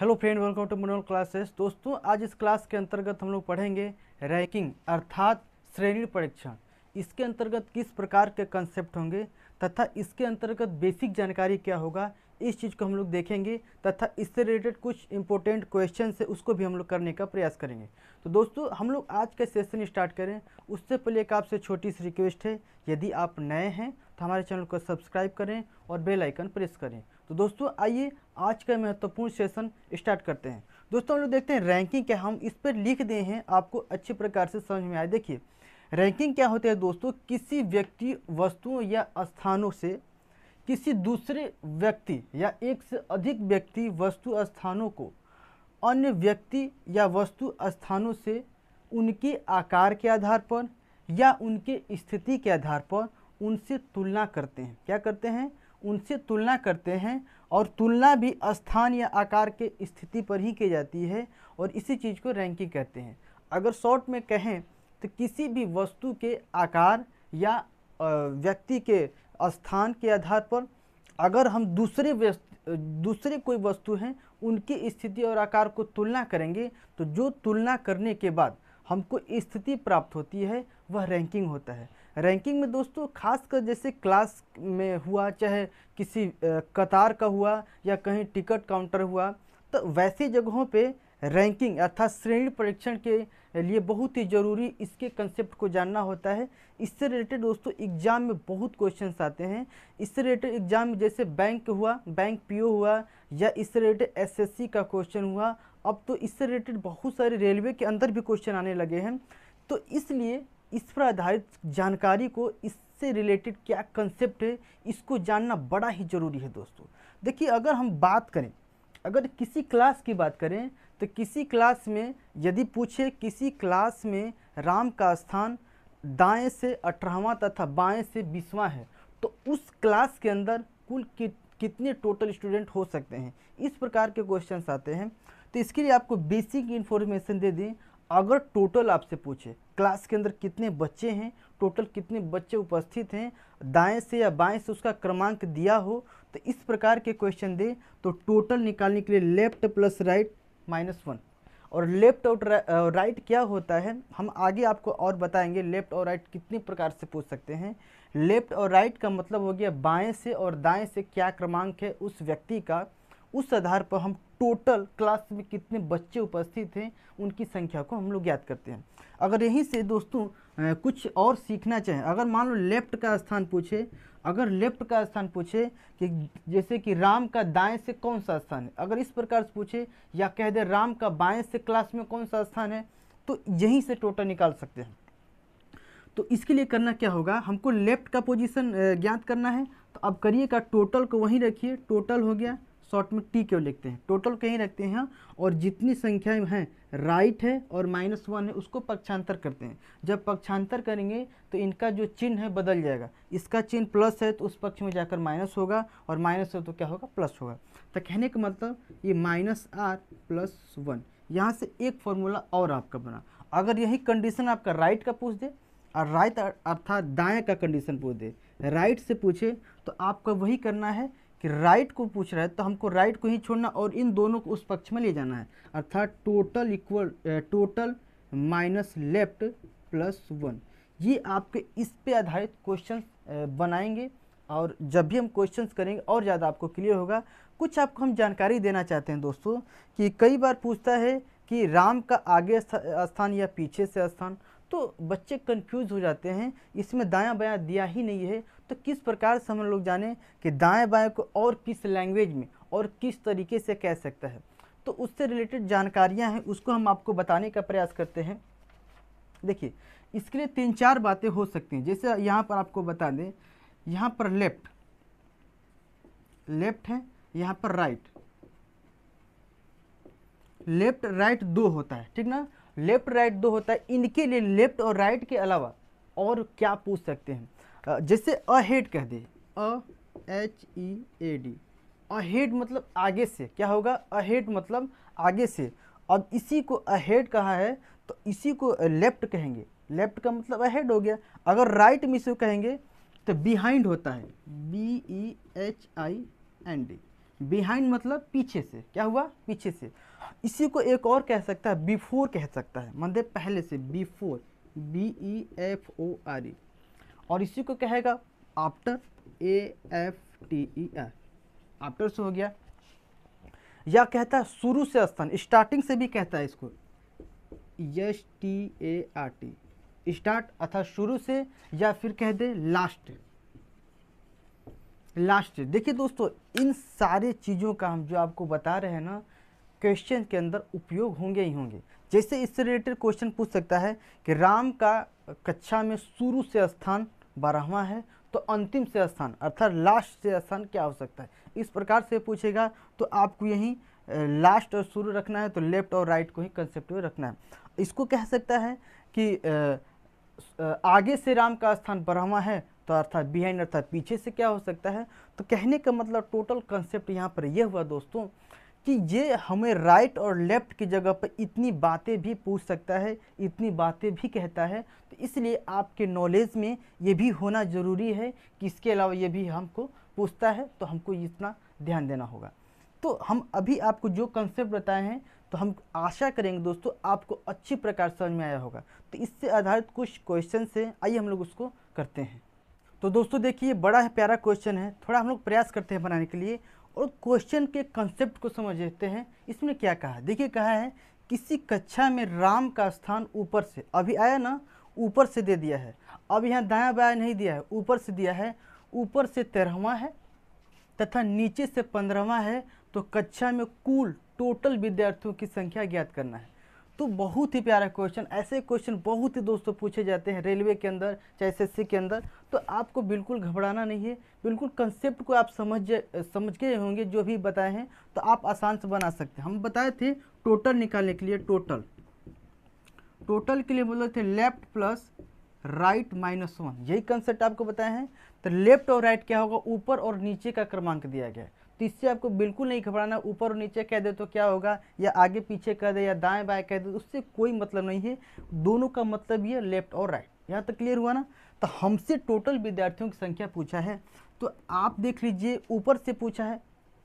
hello friend welcome to Manol classes दोस्तों आज इस क्लास के अंतर्गत हम लोग पढ़ेंगे रैंकिंग अर्थात श्रेणी परीक्षण इसके अंतर्गत किस प्रकार के कंसेप्ट होंगे तथा इसके अंतर्गत बेसिक जानकारी क्या होगा इस चीज़ को हम लोग देखेंगे तथा इससे रिलेटेड कुछ इंपॉर्टेंट क्वेश्चन है उसको भी हम लोग करने का प्रयास करेंगे तो दोस्तों हम लोग आज का सेशन स्टार्ट करें उससे पहले एक आपसे छोटी सी रिक्वेस्ट है यदि आप नए हैं तो हमारे चैनल को सब्सक्राइब करें और बेलाइकन प्रेस करें तो दोस्तों आइए आज का महत्वपूर्ण सेशन स्टार्ट करते हैं दोस्तों हम लोग देखते हैं रैंकिंग क्या हम इस पर लिख दिए हैं आपको अच्छे प्रकार से समझ में आए देखिए रैंकिंग क्या होती है दोस्तों किसी व्यक्ति वस्तुओं या स्थानों से किसी दूसरे व्यक्ति या एक से अधिक व्यक्ति वस्तु स्थानों को अन्य व्यक्ति या वस्तु स्थानों से उनके आकार के आधार पर या उनके स्थिति के आधार पर उनसे तुलना करते हैं क्या करते हैं उनसे तुलना करते हैं और तुलना भी स्थान या आकार के स्थिति पर ही की जाती है और इसी चीज़ को रैंकिंग कहते हैं अगर शॉर्ट में कहें तो किसी भी वस्तु के आकार या व्यक्ति के स्थान के आधार पर अगर हम दूसरे दूसरे कोई वस्तु हैं उनकी स्थिति और आकार को तुलना करेंगे तो जो तुलना करने के बाद हमको स्थिति प्राप्त होती है वह रैंकिंग होता है रैंकिंग में दोस्तों खासकर जैसे क्लास में हुआ चाहे किसी कतार का हुआ या कहीं टिकट काउंटर हुआ तो वैसी जगहों पे रैंकिंग अर्थात श्रेणी परीक्षण के लिए बहुत ही ज़रूरी इसके कंसेप्ट को जानना होता है इससे रिलेटेड दोस्तों एग्ज़ाम में बहुत क्वेश्चन आते हैं इससे रिलेटेड एग्ज़ाम में जैसे बैंक हुआ बैंक पीओ हुआ या इससे रिलेटेड एसएससी का क्वेश्चन हुआ अब तो इससे रिलेटेड बहुत सारे रेलवे के अंदर भी क्वेश्चन आने लगे हैं तो इसलिए इस पर आधारित जानकारी को इससे रिलेटेड क्या कंसेप्ट है इसको जानना बड़ा ही ज़रूरी है दोस्तों देखिए अगर हम बात करें अगर किसी क्लास की बात करें तो किसी क्लास में यदि पूछे किसी क्लास में राम का स्थान दाएं से अठारहवां तथा बाएं से बीसवा है तो उस क्लास के अंदर कुल कि, कितने टोटल स्टूडेंट हो सकते हैं इस प्रकार के क्वेश्चन आते हैं तो इसके लिए आपको बेसिक इन्फॉर्मेशन दे दें अगर टोटल आपसे पूछे क्लास के अंदर कितने बच्चे हैं टोटल कितने बच्चे उपस्थित हैं दाएं से या बाएं से उसका क्रमांक दिया हो तो इस प्रकार के क्वेश्चन दे तो टोटल निकालने के लिए left plus right minus one और लेफ्ट और राइट क्या होता है हम आगे आपको और बताएंगे लेफ्ट और राइट कितने प्रकार से पूछ सकते हैं लेफ्ट और राइट का मतलब हो गया बाएँ से और दाएँ से क्या क्रमांक है उस व्यक्ति का उस आधार पर हम टोटल क्लास में कितने बच्चे उपस्थित हैं उनकी संख्या को हम लोग याद करते हैं अगर यहीं से दोस्तों कुछ और सीखना चाहें अगर मान लो लेफ्ट का स्थान पूछे अगर लेफ्ट का स्थान पूछे कि जैसे कि राम का दाएं से कौन सा स्थान है अगर इस प्रकार से पूछे या कह दे राम का बाएं से क्लास में कौन सा स्थान है तो यहीं से टोटल निकाल सकते हैं तो इसके लिए करना क्या होगा हमको लेफ्ट का पोजिशन ज्ञात करना है तो अब करिए का टोटल को वहीं रखिए टोटल हो गया शॉर्ट में टी क्यों लिखते हैं टोटल कहीं रखते हैं और जितनी संख्याएं हैं राइट है और माइनस वन है उसको पक्षांतर करते हैं जब पक्षांतर करेंगे तो इनका जो चिन्ह है बदल जाएगा इसका चिन्ह प्लस है तो उस पक्ष में जाकर माइनस होगा और माइनस है तो क्या होगा प्लस होगा तो कहने का मतलब ये माइनस आर प्लस वन यहाँ से एक फॉर्मूला और आपका बना अगर यही कंडीशन आपका राइट का पूछ दे और राइट अर्थात दाएँ का कंडीशन पूछ दे राइट से पूछे तो आपका वही करना है कि राइट को पूछ रहा है तो हमको राइट को ही छोड़ना और इन दोनों को उस पक्ष में ले जाना है अर्थात total equal total minus left plus one ये आपके इस पे आधारित क्वेश्चन बनाएंगे और जब भी हम क्वेश्चंस करेंगे और ज़्यादा आपको क्लियर होगा कुछ आपको हम जानकारी देना चाहते हैं दोस्तों कि कई बार पूछता है कि राम का आगे स्थान या पीछे से स्थान तो बच्चे कंफ्यूज हो जाते हैं इसमें दायां बायां दिया ही नहीं है तो किस प्रकार से हम लोग जाने कि दाएं बाएं को और किस लैंग्वेज में और किस तरीके से कह सकता है तो उससे रिलेटेड जानकारियां हैं उसको हम आपको बताने का प्रयास करते हैं देखिए इसके लिए तीन चार बातें हो सकती हैं जैसे यहाँ पर आपको बता दें यहाँ पर लेफ्ट लेफ्ट है यहाँ पर राइट लेफ्ट राइट दो होता है ठीक ना लेफ्ट राइट दो होता है इनके लिए लेफ्ट और राइट के अलावा और क्या पूछ सकते हैं जैसे अहेड कह दे A H E A D ahead मतलब आगे से क्या होगा अहेड मतलब आगे से अब इसी को अहेड कहा है तो इसी को लेफ्ट कहेंगे लेफ्ट का मतलब अहेड हो गया अगर राइट में इसे कहेंगे तो बिहाइंड होता है B E H I N D behind मतलब पीछे से क्या हुआ पीछे से इसी को एक और कह सकता है बिफोर कह सकता है मतलब पहले से before B E F O R E और इसी को कहेगा after A F T E R after से हो गया या कहता है शुरू से स्थान स्टार्टिंग से भी कहता है इसको S T A R T start अर्थात शुरू से या फिर कह दे लास्ट लास्ट देखिए दोस्तों इन सारे चीज़ों का हम जो आपको बता रहे हैं ना क्वेश्चन के अंदर उपयोग होंगे ही होंगे जैसे इससे रिलेटेड क्वेश्चन पूछ सकता है कि राम का कक्षा में शुरू से स्थान बारहवा है तो अंतिम से स्थान अर्थात लास्ट से स्थान क्या हो सकता है इस प्रकार से पूछेगा तो आपको यहीं लास्ट और शुरू रखना है तो लेफ्ट और राइट को ही कंसेप्ट में रखना है इसको कह सकता है कि आगे से राम का स्थान बारहवा है तो अर्थात बिहाइंड अर्थात पीछे से क्या हो सकता है तो कहने का मतलब टोटल कंसेप्ट यहाँ पर यह हुआ दोस्तों कि ये हमें राइट और लेफ़्ट की जगह पर इतनी बातें भी पूछ सकता है इतनी बातें भी कहता है तो इसलिए आपके नॉलेज में ये भी होना ज़रूरी है कि इसके अलावा ये भी हमको पूछता है तो हमको इतना ध्यान देना होगा तो हम अभी आपको जो कंसेप्ट बताए हैं तो हम आशा करेंगे दोस्तों आपको अच्छी प्रकार समझ में आया होगा तो इससे आधारित कुछ क्वेश्चन से आइए हम लोग उसको करते हैं तो दोस्तों देखिए बड़ा है प्यारा क्वेश्चन है थोड़ा हम लोग प्रयास करते हैं बनाने के लिए और क्वेश्चन के कंसेप्ट को समझ लेते हैं इसमें क्या कहा देखिए कहा है किसी कक्षा में राम का स्थान ऊपर से अभी आया ना ऊपर से दे दिया है अब यहाँ दायां बायां नहीं दिया है ऊपर से दिया है ऊपर से तेरहवा है तथा नीचे से पंद्रहवा है तो कक्षा में कुल टोटल विद्यार्थियों की संख्या ज्ञात करना है तो बहुत ही प्यारा क्वेश्चन ऐसे क्वेश्चन बहुत ही दोस्तों पूछे जाते हैं रेलवे के अंदर चाहे एस के अंदर तो आपको बिल्कुल घबराना नहीं है बिल्कुल कंसेप्ट को आप समझ समझ गए होंगे जो भी बताए हैं तो आप आसान से बना सकते हैं हम बताए थे टोटल निकालने के लिए टोटल टोटल के लिए बोले थे left plus right minus one यही कंसेप्ट आपको बताए हैं तो लेफ्ट और राइट क्या होगा ऊपर और नीचे का क्रमांक दिया गया है तो इससे आपको बिल्कुल नहीं घबराना ऊपर और नीचे कह दे तो क्या होगा या आगे पीछे कह दे या दाएं बाएं कह दे उससे कोई मतलब नहीं है दोनों का मतलब ये लेफ्ट और राइट यहाँ तक क्लियर हुआ ना तो हमसे टोटल विद्यार्थियों की संख्या पूछा है तो आप देख लीजिए ऊपर से पूछा है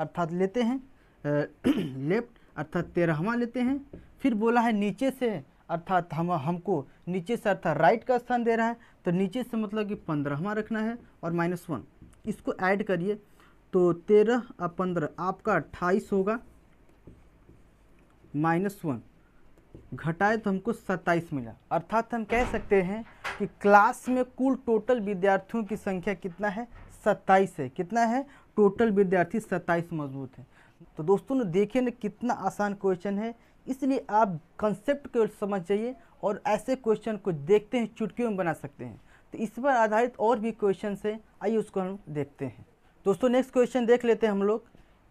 अर्थात लेते हैं लेफ्ट अर्थात तेरहवा लेते हैं फिर बोला है नीचे से अर्थात हम हमको नीचे से अर्थात राइट का स्थान दे रहा है तो नीचे से मतलब कि पंद्रहवा रखना है और माइनस वन इसको ऐड करिए तो तेरह और पंद्रह आपका अट्ठाईस होगा माइनस वन घटाए तो हमको सत्ताईस मिला अर्थात हम कह सकते हैं कि क्लास में कुल टोटल विद्यार्थियों की संख्या कितना है सत्ताईस है कितना है टोटल विद्यार्थी सत्ताईस मौजूद है तो दोस्तों ने देखे ना कितना आसान क्वेश्चन है इसलिए आप कंसेप्ट को समझ जाइए और ऐसे क्वेश्चन को देखते हैं चुटकियों में बना सकते हैं तो इस पर आधारित और भी क्वेश्चन हैं आइए उसको हम देखते हैं दोस्तों नेक्स्ट क्वेश्चन देख लेते हैं हम लोग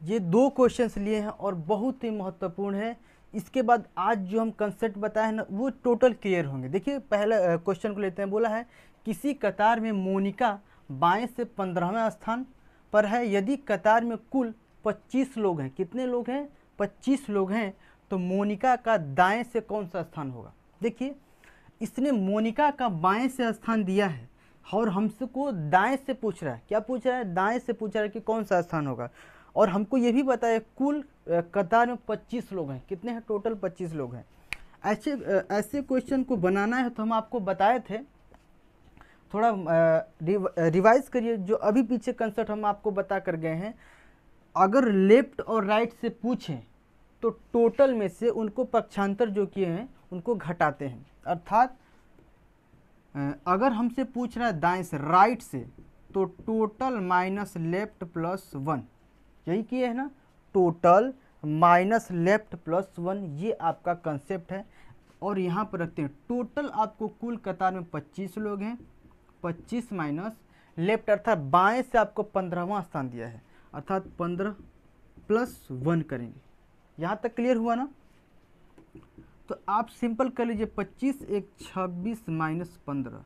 ये दो क्वेश्चन लिए हैं और बहुत ही महत्वपूर्ण है इसके बाद आज जो हम कंसेप्ट बताए हैं ना वो टोटल क्लियर होंगे देखिए पहला क्वेश्चन को लेते हैं बोला है किसी कतार में मोनिका बाएं से पंद्रहवें स्थान पर है यदि कतार में कुल पच्चीस लोग हैं कितने लोग हैं पच्चीस लोग हैं तो मोनिका का दाएं से कौन सा स्थान होगा देखिए इसने मोनिका का बाएं से स्थान दिया है और हमको दाएं से पूछ रहा है क्या पूछ रहा है दाएं से पूछ रहा है कि कौन सा स्थान होगा और हमको ये भी बताया कुल कतार में पच्चीस लोग हैं कितने हैं टोटल पच्चीस लोग हैं ऐसे ऐसे क्वेश्चन को बनाना है तो हम आपको बताए थे थोड़ा रिवाइज करिए जो अभी पीछे कंसर्ट हम आपको बता कर गए हैं अगर लेफ्ट और राइट से पूछें तो टोटल में से उनको पक्षांतर जो किए हैं उनको घटाते हैं अर्थात अगर हमसे पूछ रहा है दाएँ से राइट से तो total minus left plus one यही किए है ना total minus left plus one ये आपका कंसेप्ट है और यहाँ पर रखते हैं टोटल आपको कुल कतार में पच्चीस लोग हैं पच्चीस माइनस लेफ्ट अर्थात बाएं से आपको पंद्रहवा स्थान दिया है अर्थात पंद्रह प्लस वन करेंगे यहाँ तक क्लियर हुआ ना तो आप सिंपल कर लीजिए पच्चीस एक छब्बीस माइनस पंद्रह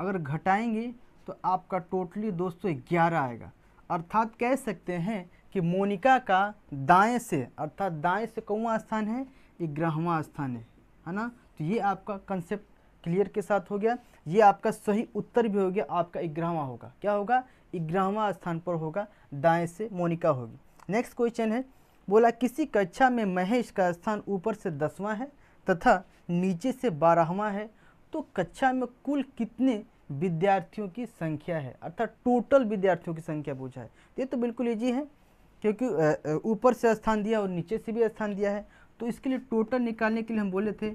अगर घटाएंगे तो आपका टोटली दोस्तों ग्यारह आएगा अर्थात कह सकते हैं कि मोनिका का दाएं से अर्थात दाएं से कौवा स्थान है ये ग्रहवा स्थान है है ना तो ये आपका कंसेप्ट क्लियर के साथ हो गया ये आपका सही उत्तर भी हो गया आपका ग्यारहवा होगा क्या होगा इग्रहवा स्थान पर होगा दाएं से मोनिका होगी नेक्स्ट क्वेश्चन है बोला किसी कक्षा में महेश का स्थान ऊपर से दसवां है तथा नीचे से बारहवा है तो कक्षा में कुल कितने विद्यार्थियों की संख्या है अर्थात टोटल विद्यार्थियों की संख्या पूछा है ये तो बिल्कुल ईजी है क्योंकि ऊपर से स्थान दिया और नीचे से भी स्थान दिया है तो इसके लिए टोटल निकालने के लिए हम बोले थे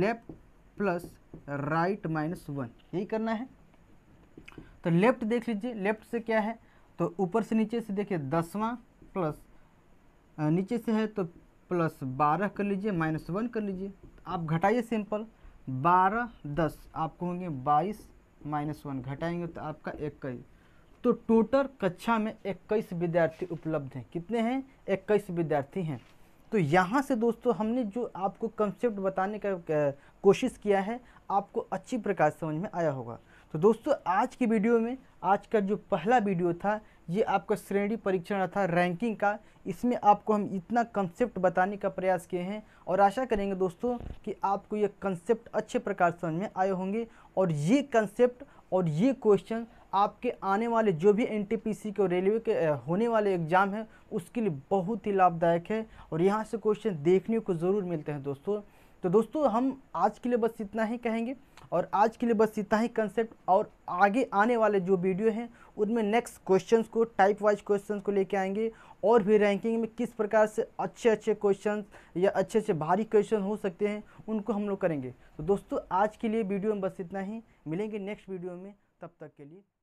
left plus right minus one यही करना है तो लेफ्ट देख लीजिए लेफ्ट से क्या है तो ऊपर से नीचे से देखिए दसवां प्लस नीचे से है तो प्लस बारह कर लीजिए माइनस वन कर लीजिए आप घटाइए सिंपल बारह दस आपको होंगे बाईस माइनस वन घटाएंगे तो आपका इक्कीस तो टोटल कक्षा में इक्कीस विद्यार्थी उपलब्ध हैं कितने हैं इक्कीस विद्यार्थी हैं तो यहाँ से दोस्तों हमने जो आपको कंसेप्ट बताने का कोशिश किया है आपको अच्छी प्रकार समझ में आया होगा तो दोस्तों आज की वीडियो में आज का जो पहला वीडियो था ये आपका श्रेणी परीक्षण था रैंकिंग का इसमें आपको हम इतना कंसेप्ट बताने का प्रयास किए हैं और आशा करेंगे दोस्तों कि आपको ये कंसेप्ट अच्छे प्रकार समझ में आए होंगे और ये कंसेप्ट और ये क्वेश्चन आपके आने वाले जो भी एन के रेलवे के होने वाले एग्ज़ाम हैं उसके लिए बहुत ही लाभदायक है और यहाँ से क्वेश्चन देखने को ज़रूर मिलते हैं दोस्तों तो दोस्तों हम आज के लिए बस इतना ही कहेंगे और आज के लिए बस इतना ही कंसेप्ट और आगे आने वाले जो वीडियो हैं उनमें नेक्स्ट क्वेश्चंस को टाइप वाइज क्वेश्चंस को लेके आएंगे और भी रैंकिंग में किस प्रकार से अच्छे अच्छे क्वेश्चन या अच्छे अच्छे भारी क्वेश्चन हो सकते हैं उनको हम लोग करेंगे तो दोस्तों आज के लिए वीडियो में बस इतना ही मिलेंगे नेक्स्ट वीडियो में तब तक के लिए